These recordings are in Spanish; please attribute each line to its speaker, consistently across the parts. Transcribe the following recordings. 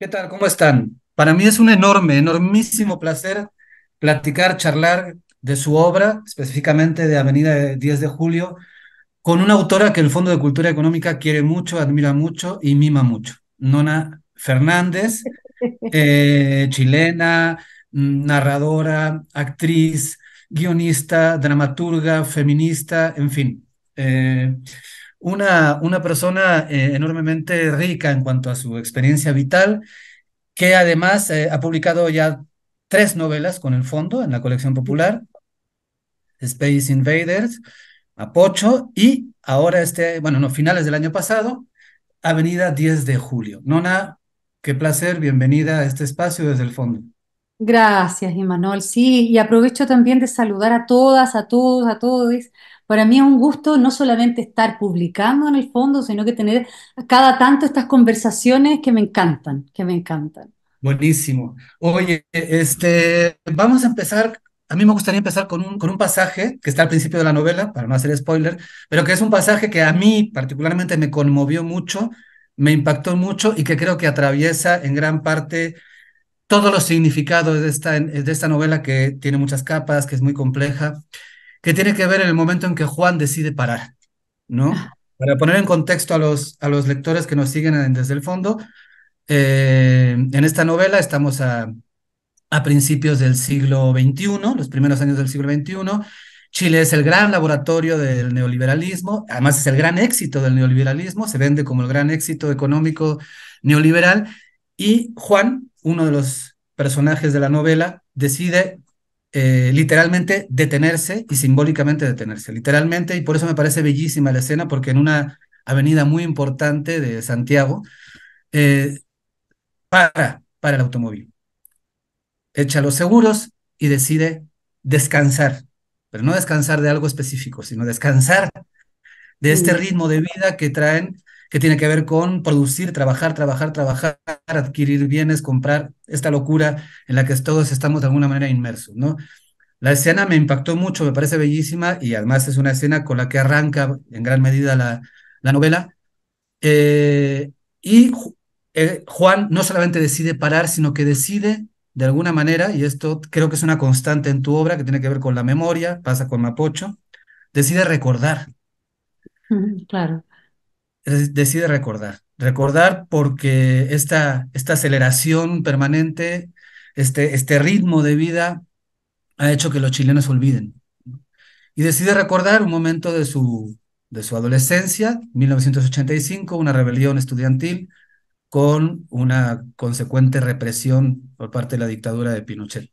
Speaker 1: ¿Qué tal? ¿Cómo están? Para mí es un enorme, enormísimo placer platicar, charlar de su obra, específicamente de Avenida 10 de Julio, con una autora que el Fondo de Cultura Económica quiere mucho, admira mucho y mima mucho, Nona Fernández, eh, chilena, mm, narradora, actriz, guionista, dramaturga, feminista, en fin. Eh, una, una persona eh, enormemente rica en cuanto a su experiencia vital, que además eh, ha publicado ya tres novelas con el fondo en la colección popular, Space Invaders, Apocho y ahora este, bueno, no, finales del año pasado, Avenida 10 de Julio. Nona, qué placer, bienvenida a este espacio desde el fondo.
Speaker 2: Gracias, Imanol. Sí, y aprovecho también de saludar a todas, a todos, a todos para mí es un gusto no solamente estar publicando en el fondo, sino que tener cada tanto estas conversaciones que me encantan, que me encantan.
Speaker 1: Buenísimo. Oye, este, vamos a empezar a mí me gustaría empezar con un, con un pasaje que está al principio de la novela, para no hacer spoiler, pero que es un pasaje que a mí particularmente me conmovió mucho, me impactó mucho y que creo que atraviesa en gran parte todos los significados de esta, de esta novela que tiene muchas capas, que es muy compleja que tiene que ver en el momento en que Juan decide parar, ¿no? Ah. Para poner en contexto a los, a los lectores que nos siguen desde el fondo, eh, en esta novela estamos a, a principios del siglo XXI, los primeros años del siglo XXI. Chile es el gran laboratorio del neoliberalismo, además es el gran éxito del neoliberalismo, se vende como el gran éxito económico neoliberal, y Juan, uno de los personajes de la novela, decide eh, literalmente detenerse y simbólicamente detenerse, literalmente, y por eso me parece bellísima la escena, porque en una avenida muy importante de Santiago, eh, para, para el automóvil, echa los seguros y decide descansar, pero no descansar de algo específico, sino descansar de este mm. ritmo de vida que traen que tiene que ver con producir, trabajar, trabajar, trabajar, adquirir bienes, comprar, esta locura en la que todos estamos de alguna manera inmersos, ¿no? La escena me impactó mucho, me parece bellísima y además es una escena con la que arranca en gran medida la, la novela. Eh, y eh, Juan no solamente decide parar, sino que decide de alguna manera, y esto creo que es una constante en tu obra que tiene que ver con la memoria, pasa con Mapocho, decide recordar. Claro decide recordar. Recordar porque esta, esta aceleración permanente, este, este ritmo de vida ha hecho que los chilenos olviden. Y decide recordar un momento de su, de su adolescencia, 1985, una rebelión estudiantil con una consecuente represión por parte de la dictadura de Pinochet.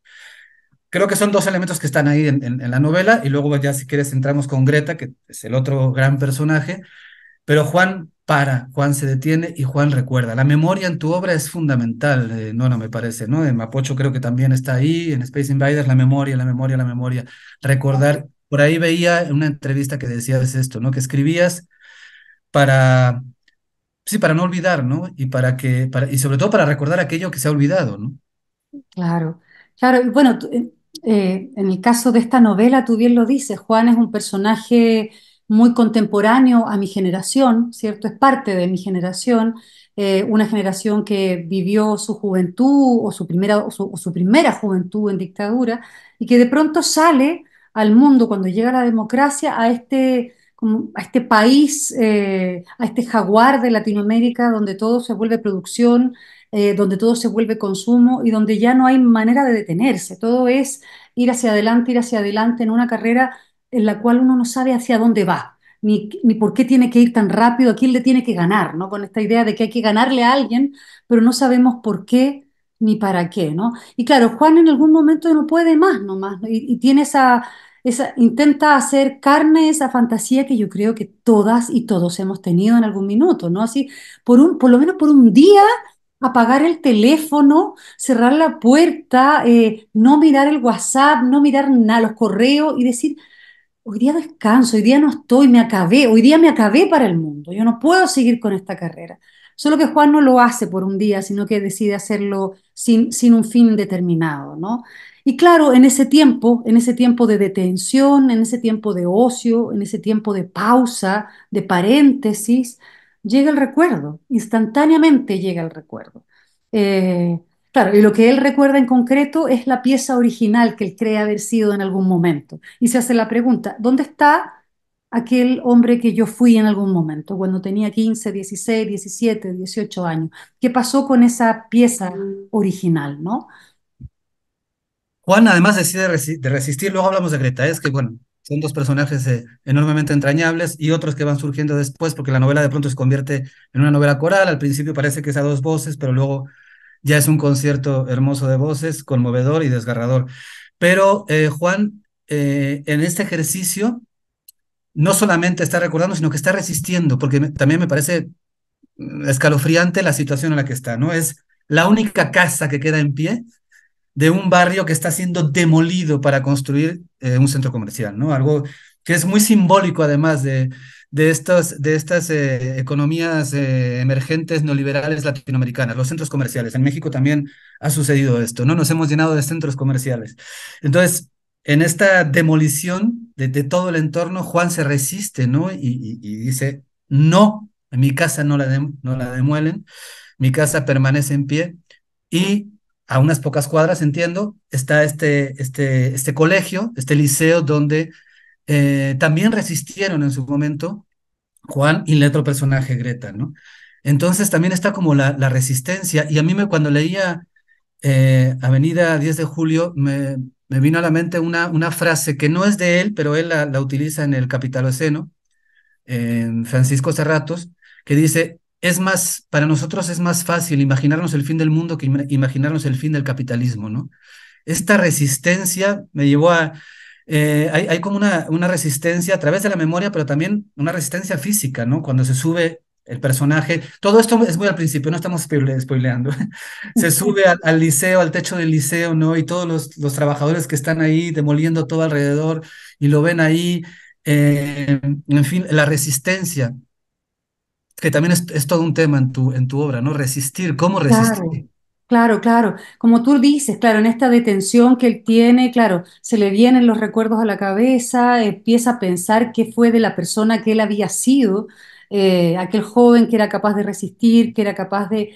Speaker 1: Creo que son dos elementos que están ahí en, la novela y luego ya si quieres entramos con Greta, que es el otro gran personaje, pero Juan para, Juan se detiene y Juan recuerda. La memoria en tu obra es fundamental, no, eh, no me parece, ¿no? En Mapocho creo que también está ahí, en Space Invaders, la memoria, la memoria, la memoria. Recordar, por ahí veía una entrevista que decías esto, ¿no? Que escribías para, sí, para no olvidar, ¿no? Y para que, y sobre todo para recordar aquello que se ha olvidado, ¿no?
Speaker 2: Claro, claro. Y bueno, eh, eh, en el caso de esta novela, tú bien lo dices, Juan es un personaje muy contemporáneo a mi generación, ¿cierto? Es parte de mi generación, eh, una generación que vivió su juventud o su, primera, o su, primera juventud en dictadura y que de pronto sale al mundo cuando llega la democracia a este, a este país, eh, a este jaguar de Latinoamérica donde todo se vuelve producción, eh, donde todo se vuelve consumo y donde ya no hay manera de detenerse. Todo es ir hacia adelante, ir hacia adelante en una carrera en la cual uno no sabe hacia dónde va, ni, ni, por qué tiene que ir tan rápido, a quién le tiene que ganar, ¿no? Con esta idea de que hay que ganarle a alguien, pero no sabemos por qué ni para qué, ¿no? Y claro, Juan en algún momento no puede más nomás, ¿no? y, y, tiene esa, esa, intenta hacer carne esa fantasía que yo creo que todas y todos hemos tenido en algún minuto, ¿no? Así, por, un, por lo menos por un día, apagar el teléfono, cerrar la puerta, eh, no mirar el WhatsApp, no mirar nada, los correos y decir, hoy día descanso, hoy día no estoy, me acabé, hoy día me acabé para el mundo, yo no puedo seguir con esta carrera. Solo que Juan no lo hace por un día, sino que decide hacerlo sin, sin un fin determinado, ¿no? Y claro, en ese tiempo, en ese tiempo de detención, en ese tiempo de ocio, en ese tiempo de pausa, de paréntesis, llega el recuerdo, instantáneamente llega el recuerdo. Eh, Claro, y lo que él recuerda en concreto es la pieza original que él cree haber sido en algún momento. Y se hace la pregunta, ¿dónde está aquel hombre que yo fui en algún momento, cuando tenía 15, 16, 17, 18 años? ¿Qué pasó con esa pieza original, no?
Speaker 1: Juan además decide de resistir, luego hablamos de Greta, es que bueno, son dos personajes eh, enormemente entrañables y otros que van surgiendo después porque la novela de pronto se convierte en una novela coral, al principio parece que es a dos voces, pero luego ya es un concierto hermoso de voces, conmovedor y desgarrador. Pero eh, Juan, eh, en este ejercicio, no solamente está recordando, sino que está resistiendo, porque también me parece mm, escalofriante la situación en la que está, ¿no? Es la única casa que queda en pie de un barrio que está siendo demolido para construir eh, un centro comercial, ¿no? Algo que es muy simbólico además de, de estas, de estas eh, economías emergentes eh, emergentes neoliberales latinoamericanas, los centros comerciales. En México también ha sucedido esto, ¿no? Nos hemos llenado de centros comerciales. Entonces, en esta demolición de, todo el entorno, Juan se resiste, ¿no? Y, dice, no, en mi casa no la, no la demuelen, mi casa permanece en pie y a unas pocas cuadras, entiendo, está este, este, este colegio, este liceo donde eh, también resistieron en su momento Juan y el otro personaje, Greta, ¿no? Entonces también está como la, resistencia. Y a mí me, cuando leía eh, Avenida 10 de Julio, me, vino a la mente una, frase que no es de él, pero él la, utiliza en el Capitaloceno, en Francisco Cerratos, que dice, es más, para nosotros es más fácil imaginarnos el fin del mundo que imaginarnos el fin del capitalismo, ¿no? Esta resistencia me llevó a, eh, hay, como una, resistencia a través de la memoria, pero también una resistencia física, ¿no? Cuando se sube el personaje, todo esto es muy al principio, no estamos spoileando, se sube al, liceo, al techo del liceo, ¿no? Y todos los, trabajadores que están ahí demoliendo todo alrededor y lo ven ahí, eh, en fin, la resistencia, que también es, todo un tema en tu, en tu obra, ¿no? Resistir, ¿cómo resistir?
Speaker 2: Claro, claro. Como tú dices, claro, en esta detención que él tiene, claro, se le vienen los recuerdos a la cabeza, empieza a pensar qué fue de la persona que él había sido, eh, aquel joven que era capaz de resistir, que era capaz de,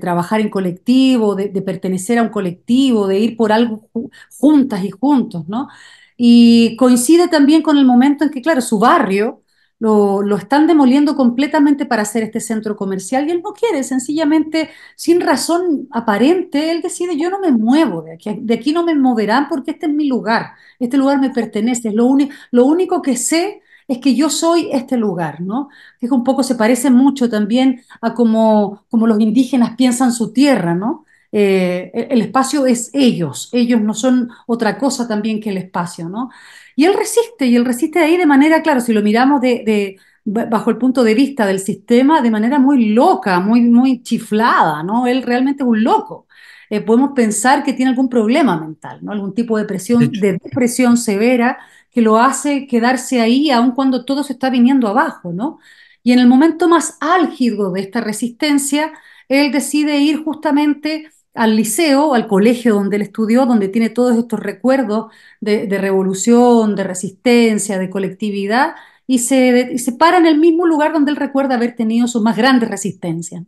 Speaker 2: trabajar en colectivo, de, pertenecer a un colectivo, de ir por algo juntas y juntos, ¿no? Y coincide también con el momento en que, claro, su barrio lo, están demoliendo completamente para hacer este centro comercial y él no quiere, sencillamente, sin razón aparente, él decide, yo no me muevo de aquí, de aquí no me moverán porque este es mi lugar, este lugar me pertenece, lo, único lo único que sé es que yo soy este lugar, ¿no? Que un poco se parece mucho también a como, como los indígenas piensan su tierra, ¿no? el, eh, el espacio es ellos, ellos no son otra cosa también que el espacio, ¿no? Y él resiste, y él resiste ahí de manera, claro, si lo miramos de, bajo el punto de vista del sistema, de manera muy loca, muy, muy chiflada, ¿no? Él realmente es un loco. Eh, podemos pensar que tiene algún problema mental, ¿no? Algún tipo de presión, de depresión severa que lo hace quedarse ahí aun cuando todo se está viniendo abajo, ¿no? Y en el momento más álgido de esta resistencia, él decide ir justamente al liceo al colegio donde él estudió, donde tiene todos estos recuerdos de, revolución, de resistencia, de colectividad, y se, para en el mismo lugar donde él recuerda haber tenido sus más grandes resistencias,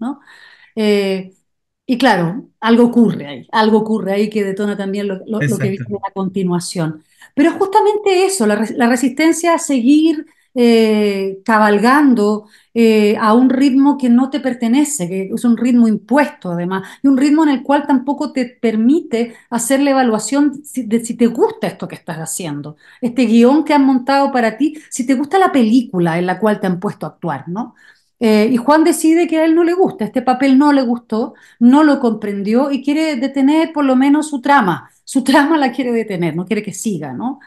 Speaker 2: eh, y claro, algo ocurre ahí, algo ocurre ahí que detona también lo, que viene a continuación. Pero justamente eso, la, resistencia a seguir eh, cabalgando eh, a un ritmo que no te pertenece, que es un ritmo impuesto además, y un ritmo en el cual tampoco te permite hacer la evaluación de si te gusta esto que estás haciendo, este guión que han montado para ti, si te gusta la película en la cual te han puesto a actuar, ¿no? Eh, y Juan decide que a él no le gusta, este papel no le gustó, no lo comprendió y quiere detener por lo menos su trama. Su trama la quiere detener, no quiere que siga, ¿no?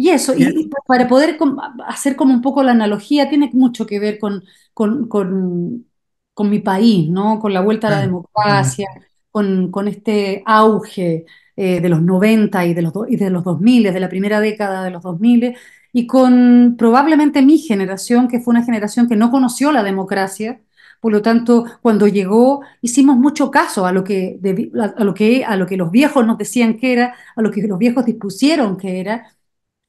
Speaker 2: Y eso, y, para poder hacer como un poco la analogía, tiene mucho que ver con, con, con, mi país, ¿no? Con la vuelta a la democracia, con, con este auge eh, de los 90 y de los, y de los 2000, de la primera década de los 2000, y con probablemente mi generación, que fue una generación que no conoció la democracia, por lo tanto, cuando llegó, hicimos mucho caso a lo que, a lo que, a lo que los viejos nos decían que era, a lo que los viejos dispusieron que era,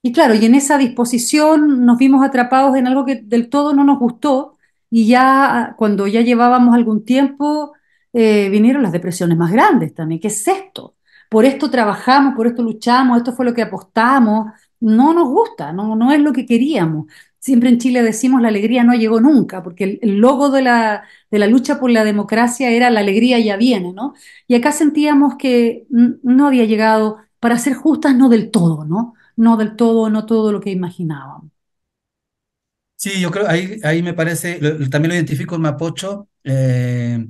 Speaker 2: y claro, y en esa disposición nos vimos atrapados en algo que del todo no nos gustó y ya cuando ya llevábamos algún tiempo eh, vinieron las depresiones más grandes también. ¿Qué es esto? Por esto trabajamos, por esto luchamos, esto fue lo que apostamos. No nos gusta, no, no es lo que queríamos. Siempre en Chile decimos la alegría no llegó nunca, porque el, logo de la, de la, lucha por la democracia era la alegría ya viene, ¿no? Y acá sentíamos que no había llegado, para ser justas, no del todo, ¿no? no del todo, no todo lo que imaginaban.
Speaker 1: Sí, yo creo, ahí, ahí me parece, también lo identifico en Mapocho, eh,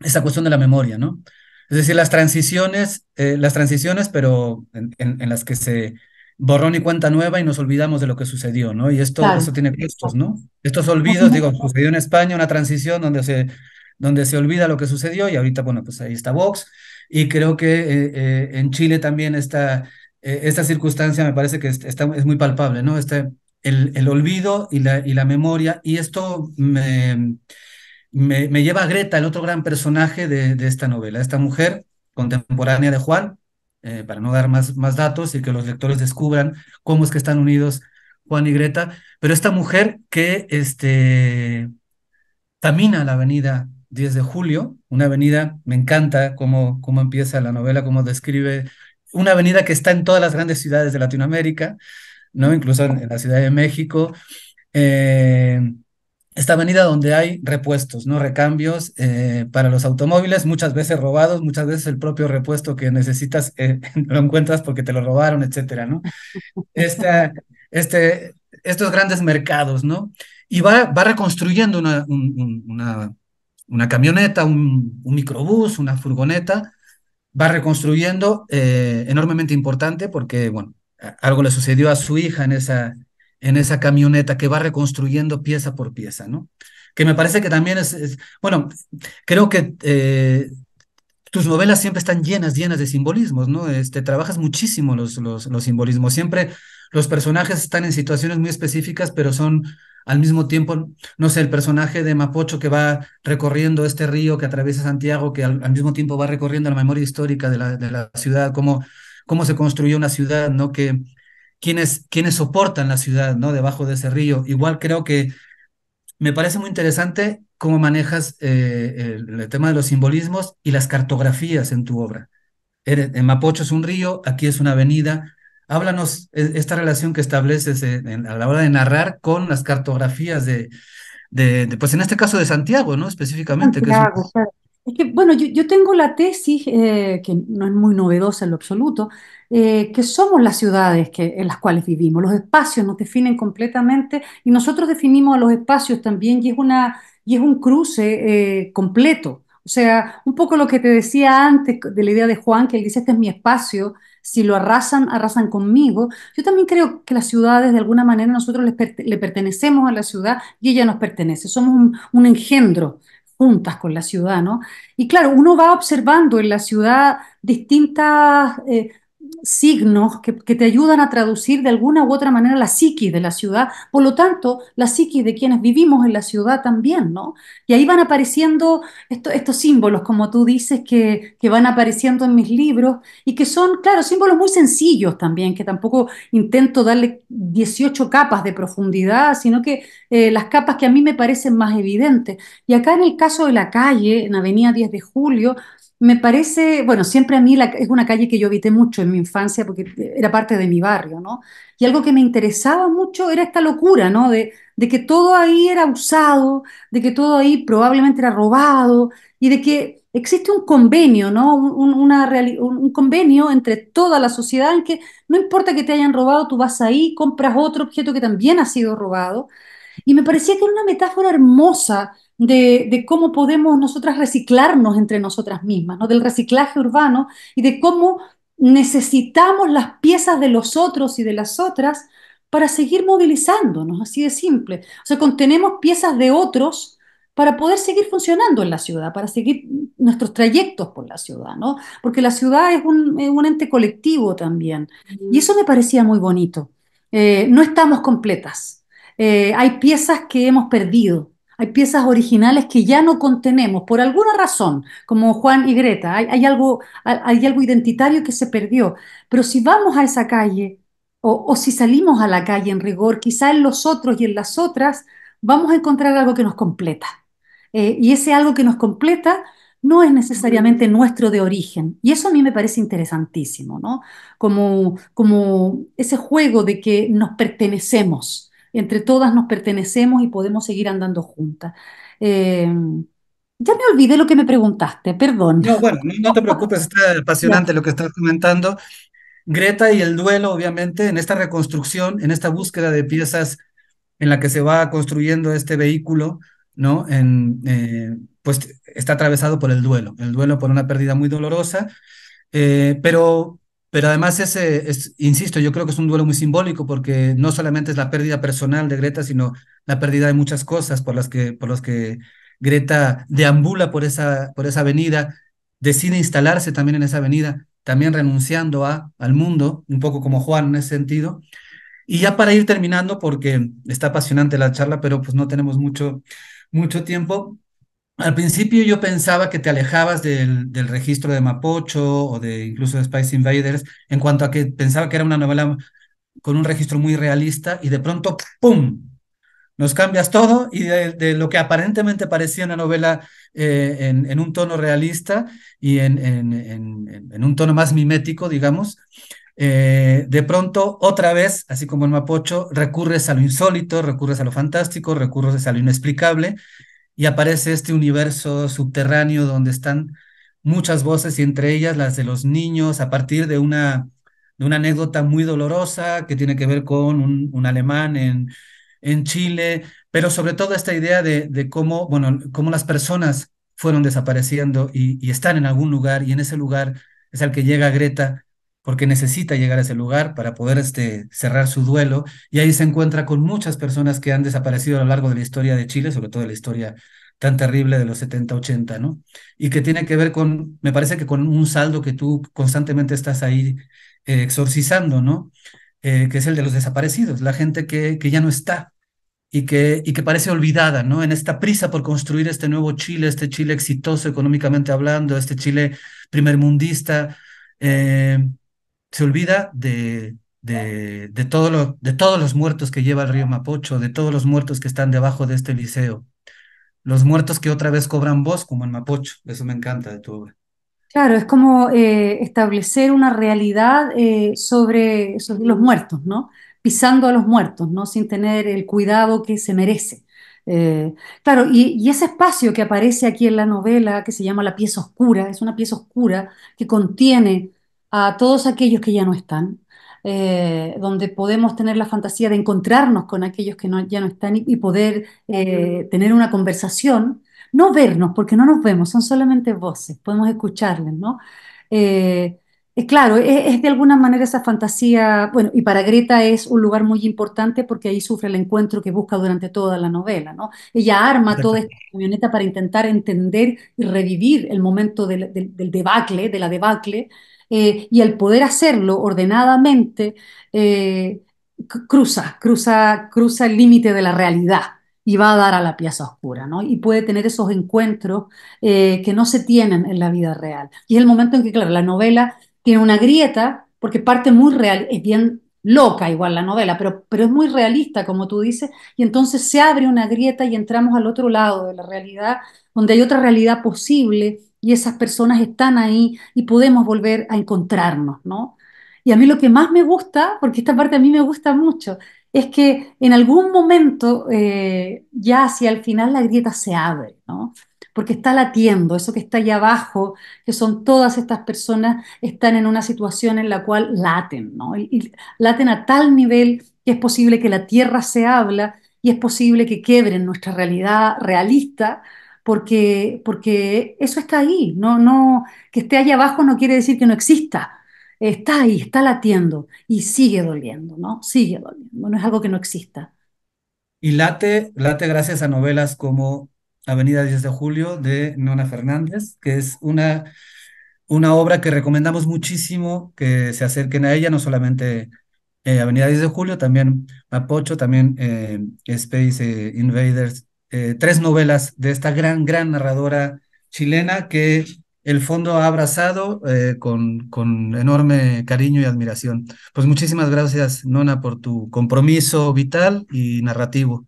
Speaker 1: esa cuestión de la memoria, ¿no? Es decir, las transiciones, eh, las transiciones, pero en, las que se borrón y cuenta nueva y nos olvidamos de lo que sucedió, ¿no? Y esto, tiene costos, ¿no? Estos olvidos, digo, sucedió en España una transición donde se, donde se olvida lo que sucedió y ahorita, bueno, pues ahí está Vox. Y creo que eh, en Chile también está e, esta circunstancia me parece que es, está, muy palpable, ¿no? Este, el, olvido y la, y la memoria, y esto me, me, lleva a Greta, el otro gran personaje de, esta novela, esta mujer contemporánea de Juan, eh, para no dar más, más datos y que los lectores descubran cómo es que están unidos Juan y Greta, pero esta mujer que este, camina la avenida 10 de julio, una avenida, me encanta cómo, cómo empieza la novela, cómo describe una avenida que está en todas las grandes ciudades de Latinoamérica, ¿no? incluso en, la Ciudad de México. Eh, esta avenida donde hay repuestos, ¿no? recambios eh, para los automóviles, muchas veces robados, muchas veces el propio repuesto que necesitas eh, lo encuentras porque te lo robaron, etcétera, ¿no? este, estos grandes mercados, ¿no? Y va, reconstruyendo una, una, una camioneta, un, un, microbús, una furgoneta, va reconstruyendo, eh, enormemente importante porque, bueno, algo le sucedió a su hija en esa, en esa camioneta que va reconstruyendo pieza por pieza, ¿no? Que me parece que también es, bueno, creo que eh, tus novelas siempre están llenas, llenas de simbolismos, ¿no? Este, trabajas muchísimo los, los, los simbolismos, siempre los personajes están en situaciones muy específicas, pero son al mismo tiempo, no sé, el personaje de Mapocho que va recorriendo este río que atraviesa Santiago, que al, mismo tiempo va recorriendo la memoria histórica de la, ciudad, cómo, cómo se construyó una ciudad, ¿no? Que, quiénes quiénes soportan la ciudad, ¿no? Debajo de ese río. Igual creo que me parece muy interesante cómo manejas eh, el, tema de los simbolismos y las cartografías en tu obra. En Mapocho es un río, aquí es una avenida, Háblanos e-, esta relación que estableces a la hora de narrar con las cartografías de, de, pues en este caso de Santiago, ¿no? Específicamente. que
Speaker 2: es que, bueno, yo, tengo la tesis, eh, que no es muy novedosa en lo absoluto, eh, que somos las ciudades que, en las cuales vivimos. Los espacios nos definen completamente y nosotros definimos a los espacios también y es, una, y es un cruce eh, completo. O sea, un poco lo que te decía antes de la idea de Juan, que él dice, este es mi espacio, si lo arrasan, arrasan conmigo. Yo también creo que las ciudades, de alguna manera, nosotros les le pertenecemos a la ciudad y ella nos pertenece. Somos un, engendro juntas con la ciudad, ¿no? Y claro, uno va observando en la ciudad distintas eh, signos que, te ayudan a traducir de alguna u otra manera la psiquis de la ciudad, por lo tanto, la psiquis de quienes vivimos en la ciudad también, ¿no? Y ahí van apareciendo estos símbolos, como tú dices, que, van apareciendo en mis libros y que son, claro, símbolos muy sencillos también, que tampoco intento darle 18 capas de profundidad, sino que eh, las capas que a mí me parecen más evidentes. Y acá en el caso de la calle, en Avenida 10 de Julio, me parece, bueno, siempre a mí la, es una calle que yo evité mucho en mi infancia porque era parte de mi barrio, ¿no? Y algo que me interesaba mucho era esta locura, ¿no? De, que todo ahí era usado, de que todo ahí probablemente era robado y de que existe un convenio, ¿no? Un, una un convenio entre toda la sociedad en que no importa que te hayan robado, tú vas ahí, compras otro objeto que también ha sido robado. Y me parecía que era una metáfora hermosa de, cómo podemos nosotras reciclarnos entre nosotras mismas, ¿no? del reciclaje urbano y de cómo necesitamos las piezas de los otros y de las otras para seguir movilizándonos, así de simple. O sea, contenemos piezas de otros para poder seguir funcionando en la ciudad, para seguir nuestros trayectos por la ciudad, ¿no? Porque la ciudad es un, ente colectivo también. Y eso me parecía muy bonito. Eh, no estamos completas. Eh, hay piezas que hemos perdido, hay piezas originales que ya no contenemos por alguna razón, como Juan y Greta. Hay, algo, hay algo identitario que se perdió. Pero si vamos a esa calle o, si salimos a la calle en rigor, quizá en los otros y en las otras, vamos a encontrar algo que nos completa. Eh, y ese algo que nos completa no es necesariamente nuestro de origen. Y eso a mí me parece interesantísimo, ¿no? Como, como ese juego de que nos pertenecemos entre todas nos pertenecemos y podemos seguir andando juntas. Eh, ya me olvidé lo que me preguntaste, perdón. No,
Speaker 1: bueno, no, te preocupes, está apasionante lo que estás comentando. Greta y el duelo, obviamente, en esta reconstrucción, en esta búsqueda de piezas en la que se va construyendo este vehículo, ¿no? En, eh, pues está atravesado por el duelo, el duelo por una pérdida muy dolorosa, eh, pero pero además, ese, insisto, yo creo que es un duelo muy simbólico porque no solamente es la pérdida personal de Greta, sino la pérdida de muchas cosas por las que, por las que Greta deambula por esa, por esa avenida, decide instalarse también en esa avenida, también renunciando a, al mundo, un poco como Juan en ese sentido. Y ya para ir terminando, porque está apasionante la charla, pero pues no tenemos mucho, mucho tiempo, al principio yo pensaba que te alejabas del, registro de Mapocho o de incluso de Spice Invaders, en cuanto a que pensaba que era una novela con un registro muy realista y de pronto, ¡pum! Nos cambias todo y de, lo que aparentemente parecía una novela eh, en, un tono realista y en, en, un tono más mimético, digamos, eh, de pronto, otra vez, así como en Mapocho, recurres a lo insólito, recurres a lo fantástico, recurres a lo inexplicable y aparece este universo subterráneo donde están muchas voces y entre ellas las de los niños a partir de una, de una anécdota muy dolorosa que tiene que ver con un, alemán en, en Chile, pero sobre todo esta idea de, de cómo, bueno, cómo las personas fueron desapareciendo y, y, están en algún lugar y en ese lugar es al que llega Greta porque necesita llegar a ese lugar para poder este, cerrar su duelo y ahí se encuentra con muchas personas que han desaparecido a lo largo de la historia de Chile, sobre todo de la historia tan terrible de los 70, 80, ¿no? Y que tiene que ver con, me parece que con un saldo que tú constantemente estás ahí eh, exorcizando, ¿no? Eh, que es el de los desaparecidos, la gente que, que ya no está y que, y que parece olvidada, ¿no? En esta prisa por construir este nuevo Chile, este Chile exitoso económicamente hablando, este Chile primermundista. Eh, se olvida de, de, de todos los muertos que lleva el río Mapocho, de todos los muertos que están debajo de este liceo, los muertos que otra vez cobran voz como en Mapocho, eso me encanta de tu obra.
Speaker 2: Claro, es como eh, establecer una realidad eh, sobre, los muertos, ¿no? Pisando a los muertos, ¿no? Sin tener el cuidado que se merece. Eh, claro, y, y, ese espacio que aparece aquí en la novela, que se llama La pieza oscura, es una pieza oscura que contiene a todos aquellos que ya no están, eh, donde podemos tener la fantasía de encontrarnos con aquellos que ya no están y, poder eh, tener una conversación, no vernos, porque no nos vemos, son solamente voces, podemos escucharles, ¿no? Eh, claro, e, es, de alguna manera esa fantasía, bueno, y para Greta es un lugar muy importante porque ahí sufre el encuentro que busca durante toda la novela, ¿no? Ella arma toda esta camioneta para intentar entender y revivir el momento del debacle, de la debacle, eh, y el poder hacerlo ordenadamente eh, cruza, cruza, cruza el límite de la realidad y va a dar a la pieza oscura, ¿no? Y puede tener esos encuentros eh, que no se tienen en la vida real. Y es el momento en que, claro, la novela tiene una grieta, porque parte muy real, es bien loca igual la novela, pero, pero es muy realista, como tú dices, y entonces se abre una grieta y entramos al otro lado de la realidad, donde hay otra realidad posible y esas personas están ahí y podemos volver a encontrarnos, ¿no? Y a mí lo que más me gusta, porque esta parte a mí me gusta mucho, es que en algún momento, eh, ya hacia el final, la grieta se abre, ¿no? Porque está latiendo, eso que está allá abajo, que son todas estas personas, están en una situación en la cual laten, ¿no? Y, laten a tal nivel que es posible que la tierra se habla y es posible que quebren nuestra realidad realista porque, porque eso está ahí, no, no, que esté allá abajo no quiere decir que no exista, está ahí, está latiendo y sigue doliendo, ¿no? Sigue doliendo, no es algo que no exista.
Speaker 1: Y late, late gracias a novelas como Avenida 10 de Julio de Nona Fernández, que es una, una obra que recomendamos muchísimo que se acerquen a ella, no solamente eh, Avenida 10 de Julio, también Mapocho, también eh, Space Invaders eh, tres novelas de esta gran, gran narradora chilena que el fondo ha abrazado eh, con, con, enorme cariño y admiración. Pues muchísimas gracias, Nona, por tu compromiso vital y narrativo.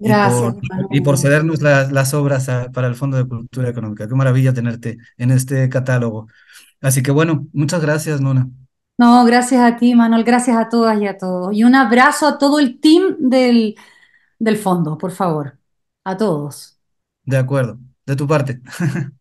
Speaker 1: Gracias. Y por, cedernos las, obras para el Fondo de Cultura Económica. Qué maravilla tenerte en este catálogo. Así que bueno, muchas gracias, Nona.
Speaker 2: No, gracias a ti, Manuel. Gracias a todas y a todos. Y un abrazo a todo el team del, del fondo, por favor a todos.
Speaker 1: De acuerdo, de tu parte.